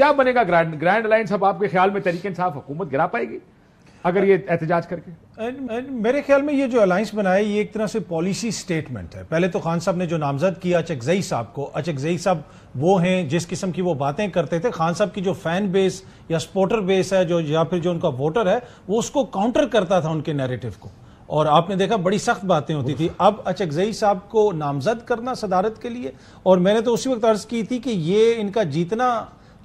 क्या बनेगा grand grand alliance अब आपके ख्याल में तरीके साफ हुकूमत गिरा पाएगी अगर ये एहतजाज करके एन, एन, मेरे ख्याल में ये जो अलायंस बनाया ये एक तरह से पॉलिसी स्टेटमेंट है पहले तो खान साहब ने जो नामजद किया अचकजई साहब को अचकजई साहब वो हैं जिस किस्म की वो बातें करते थे खान साहब की जो फैन बेस या सपोर्टर बेस है जो या फिर जो उनका वोटर है वो उसको काउंटर करता था उनके नेरेटिव को और आपने देखा बड़ी सख्त बातें होती थी अब अचकजई साहब को नामजद करना सदारत के लिए और मैंने तो उसी वक्त अर्ज की थी कि ये इनका जीतना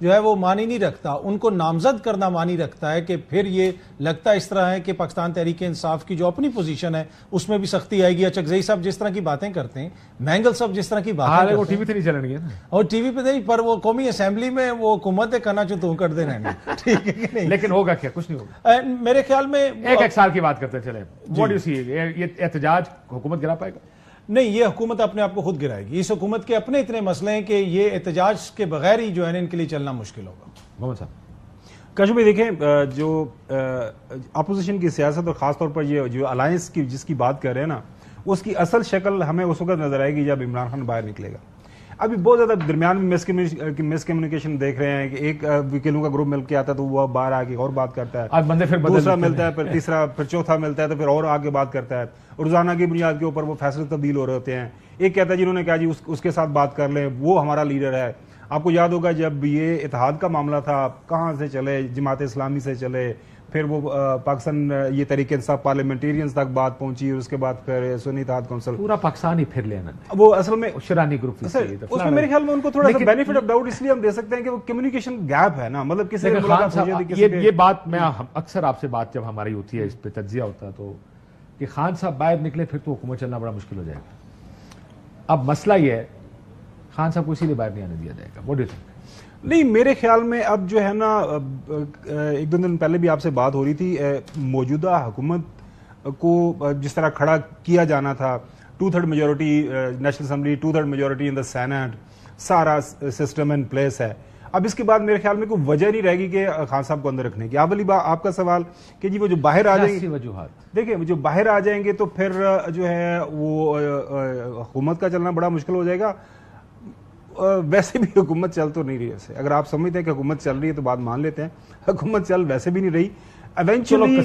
जो है वो मानी नहीं रखता उनको नामजद करना मानी रखता है कि फिर ये लगता इस तरह है कि पाकिस्तान तहरीक इंसाफ की जो अपनी पोजीशन है उसमें भी सख्ती आएगी अचकजई अच्छा, साहब जिस तरह की बातें करते हैं मैंगल साहब जिस तरह की बातें वो टीवी पे नहीं चलेंगे और टीवी पे नहीं पर वो कौमी असेंबली में वो हुकूमत करना चो तू कर दे ठीक है लेकिन होगा क्या कुछ नहीं होगा मेरे ख्याल में एक एक साल की बात करते चले वॉट यू सी ये एहतजाज हुकूमत गिरा पाएगा नहीं ये हुकूमत अपने आप को खुद गिराएगी इस हुकूमत के अपने इतने मसले हैं कि ये एहतजाज के बगैर ही जो है इनके लिए चलना मुश्किल होगा मोहम्मद साहब कशु भाई देखें जो अपोजिशन की सियासत और ख़ासतौर पर ये जो अलायंस की जिसकी बात कर रहे हैं ना उसकी असल शक्ल हमें उस वक्त नजर आएगी जब इमरान खान बाहर निकलेगा अभी बहुत ज़्यादा दरमियान में मिस कम्युनिकेशन देख रहे हैं कि एक वकीलों का ग्रुप मिलकर आता है तो वो बाहर आके और बात करता है बंदे फिर दूसरा मिलता है फिर तीसरा फिर चौथा मिलता है तो फिर और आगे बात करता है रोजाना की बुनियाद के ऊपर वो फैसले तब्दील हो रहे होते हैं एक कहता है जिन्होंने कहा जी उस, उसके साथ बात कर लें वो हमारा लीडर है आपको याद होगा जब ये इतिहाद का मामला था कहाँ से चले जमात इस्लामी से चले फिर वो पाकिस्तान ये तरीके से पार्लियामेंटेरियंस तक बात पहुंची और उसके बाद फिर सुन्नी तहत काउंसिल पूरा पाकिस्तान ही फिर लेना वो असल में शरानी ग्रुप तो उसमें मेरे ख्याल में उनको थोड़ा सा बेनिफिट ऑफ डाउट इसलिए हम दे सकते हैं कि वो कम्युनिकेशन गैप है ना मतलब किसी ने ये ये बात मैं अक्सर आपसे बात जब हमारी होती है इस पर तजिया होता तो कि खान साहब बाहर निकले फिर तो हुकूमत चलना बड़ा मुश्किल हो जाएगा अब मसला यह है खान साहब को इसीलिए बाहर नहीं आने दिया जाएगा वो डिफरेंट नहीं मेरे ख्याल में अब जो है ना एक दो दिन पहले भी आपसे बात हो रही थी मौजूदा हुकूमत को जिस तरह खड़ा किया जाना था two third majority National Assembly two third majority in the Senate सारा सिस्टम इन प्लेस है अब इसके बाद मेरे ख्याल में कोई वजह नहीं रहेगी कि खान साहब को अंदर रखने की आप वाली बात आपका सवाल कि जी वो जो बाहर आ जाएंगे वजूहत देखिए जो बाहर आ जाएंगे तो फिर जो है वो हुकूमत का चलना बड़ा मुश्किल हो जाएगा वैसे भी हुकूमत चल तो नहीं रही है अगर आप समझते हैं कि हुकूमत चल रही है तो बात मान लेते हैं हुकूमत चल वैसे भी नहीं रही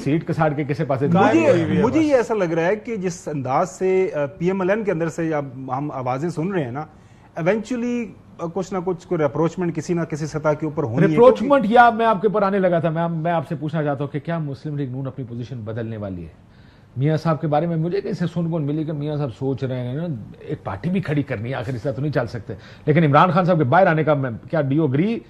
सीट के किसे पासे मुझे मुझे ये ऐसा लग रहा है कि जिस अंदाज से पीएमएलएन के अंदर से अब हम आवाजें सुन रहे हैं ना एवेंचुअली कुछ ना कुछ कोई अप्रोचमेंट किसी ना किसी सतह के ऊपर होनी अप्रोचमेंट या मैं आपके ऊपर आने लगा था मैं मैं आपसे पूछना चाहता हूँ कि क्या मुस्लिम लीग नून अपनी पोजीशन बदलने वाली है मियाँ साहब के बारे में मुझे कैसे सुन बुन मिली कि मियाँ साहब सोच रहे हैं एक पार्टी भी खड़ी करनी है आखिर इस तरह तो नहीं चल सकते लेकिन इमरान खान साहब के बाहर आने का मैं क्या oh agree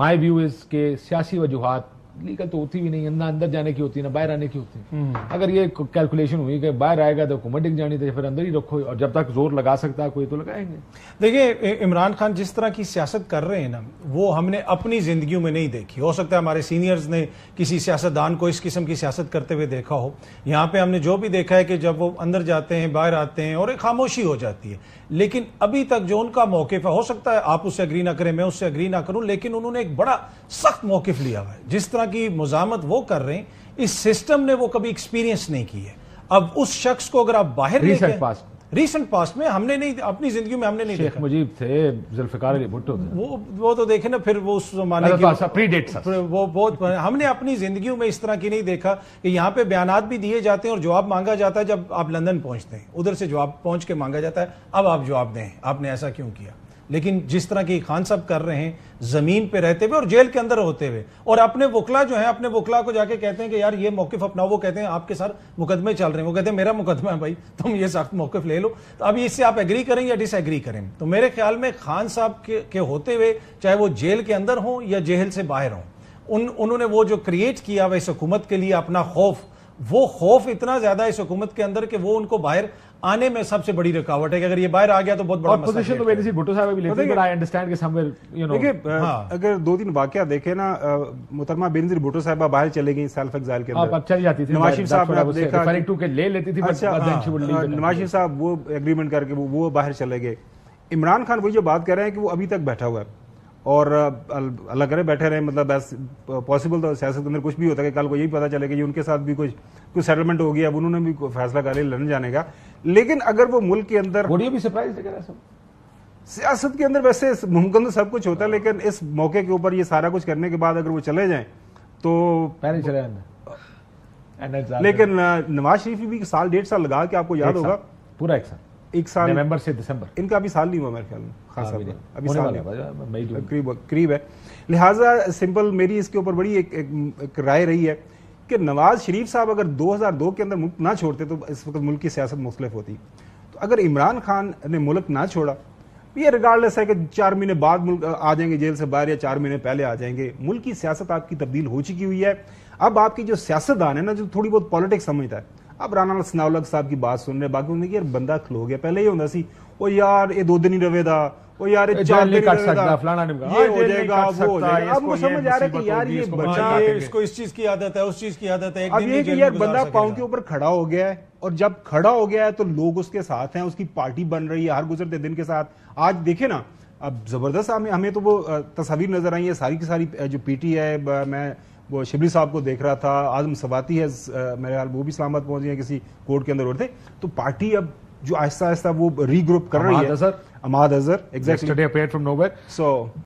my view is के सियासी वजूहत लीगल तो होती भी नहीं अंदर अंदर जाने की होती है ना बाहर आने की होती है हम्म। अगर ये कैलकुलेशन हुई कि बाहर आएगा तो हुकूमत डिग जानी थी तो फिर अंदर ही रखो और जब तक जोर लगा सकता है कोई तो लगाएंगे देखिए इमरान खान जिस तरह की सियासत कर रहे हैं ना वो हमने अपनी जिंदगी में नहीं देखी हो सकता है हमारे सीनियर्स ने किसी सियासतदान को इस किस्म की सियासत करते हुए देखा हो यहाँ पे हमने जो भी देखा है कि जब वो अंदर जाते हैं बाहर आते हैं और एक खामोशी हो जाती है लेकिन अभी तक जो उनका मौकफ है हो सकता है आप उससे अग्री ना करें मैं उससे अग्री ना करूं लेकिन उन्होंने एक बड़ा सख्त मौकफ लिया हुआ है जिस तरह की मुजामत वो कर रहे हैं इस सिस्टम ने वो कभी एक्सपीरियंस नहीं की है अब उस शख्स को अगर आप बाहर पास रिसेंट पास्ट में हमने नहीं अपनी जिंदगी में हमने नहीं देखा मुजीब थे जुल्फिकार अली भुट्टो थे वो वो तो देखे ना फिर वो उस जमाने की प्रीडेट वो बहुत हमने अपनी जिंदगी में इस तरह की नहीं देखा कि यहाँ पे बयान भी दिए जाते हैं और जवाब मांगा जाता है जब आप लंदन पहुंचते हैं उधर से जवाब पहुंच के मांगा जाता है अब आप जवाब दें आपने ऐसा क्यों किया लेकिन जिस तरह की खान साहब कर रहे हैं ज़मीन पे रहते हुए और जेल के अंदर होते हुए और अपने वकला जो है अपने वकला को जाके कहते हैं कि यार ये मौकफ अपना वो कहते हैं आपके सर मुकदमे चल रहे हैं वो कहते हैं मेरा मुकदमा है भाई तुम ये सख्त मौकफ ले लो तो अब इससे आप एग्री करें या डिसएग्री करें तो मेरे ख्याल में खान साहब के, के होते हुए चाहे वो जेल के अंदर हों या जेल से बाहर हों उन उन्होंने वो जो क्रिएट किया वैसे इस हुकूमत के लिए अपना खौफ वो खौफ इतना ज्यादा इस हुकूमत के अंदर कि वो उनको बाहर आने में सबसे बड़ी रुकावट है कि अगर ये बाहर आ गया तो बहुत बड़ा पोजीशन तो मेरी भुट्टो साहब भी लेते हैं बट आई अंडरस्टैंड कि समवेयर यू नो देखिए हाँ। अगर दो तीन वाकया देखे ना मुतरमा बेनजीर भुट्टो साहब बाहर चले गई सेल्फ एग्जाइल के हाँ, अंदर आप चली जाती थी नवाज साहब ने देखा फरिंग टू के ले लेती थी अच्छा, बट वुड हाँ, नवाज शरीफ साहब वो एग्रीमेंट करके वो बाहर चले गए इमरान खान वही जो बात कर रहे हैं कि वो अभी तक बैठा हुआ है और अलग रहे बैठे रहे मतलब पॉसिबल तो सियासत के अंदर कुछ भी होता है कि कल को यही पता चले कि उनके साथ भी कुछ कुछ सेटलमेंट होगी अब उन्होंने भी फैसला कर लिया लड़ने जाने का लेकिन अगर वो मुल्क के अंदर भी सरप्राइज सब सियासत के अंदर वैसे मुमकिन तो सब कुछ होता है हाँ। लेकिन इस मौके के ऊपर ये सारा कुछ करने के बाद अगर वो चले जाएं तो पहले चले लेकिन नवाज शरीफ भी साल डेढ़ साल लगा कि आपको याद होगा पूरा एक साल एक साल नवंबर से दिसंबर इनका अभी साल नहीं हुआ मेरे ख्याल में खास अभी साल नहीं करीब करीब है लिहाजा सिंपल मेरी इसके ऊपर बड़ी एक, एक, एक राय रही है कि नवाज शरीफ साहब अगर 2002 के अंदर मुल्क ना छोड़ते तो इस वक्त मुल्क की सियासत मुख्तलिफ होती तो अगर इमरान खान ने मुल्क ना छोड़ा ये रिगार्डलेस है कि चार महीने बाद मुल्क आ जाएंगे जेल से बाहर या चार महीने पहले आ जाएंगे मुल्क की सियासत आपकी तब्दील हो चुकी हुई है अब आपकी जो सियासतदान है ना जो थोड़ी बहुत पॉलिटिक्स समझता है अब ਰਾਣਾ ਨਾਲ साहब की बात सुन रहे बाकी उन्होंने यार ये चार नहीं कट सकता फलाना ये हाँ, हो जाएगा वो हो जाएगा अब मुझे समझ आ रहा है कि यार ये बच्चा इसको इस चीज की आदत है उस चीज की आदत है अब ये कि यार बंदा के ऊपर खड़ा हो गया है और जब खड़ा हो गया है तो लोग उसके साथ हैं उसकी पार्टी बन रही है हर गुजरते दिन के साथ आज देखे ना अब जबरदस्त हमें हमें तो वो तस्वीर नजर आई है सारी की सारी जो पीटी है मैं वो शिबली साहब को देख रहा था आजम सवाती है मेरे ख्याल वो भी सलामत पहुंच गए किसी कोर्ट के अंदर और थे तो पार्टी अब जो आहिस्ता आहिस्ता वो रीग्रुप कर रही है sir Amad Azhar exactly from so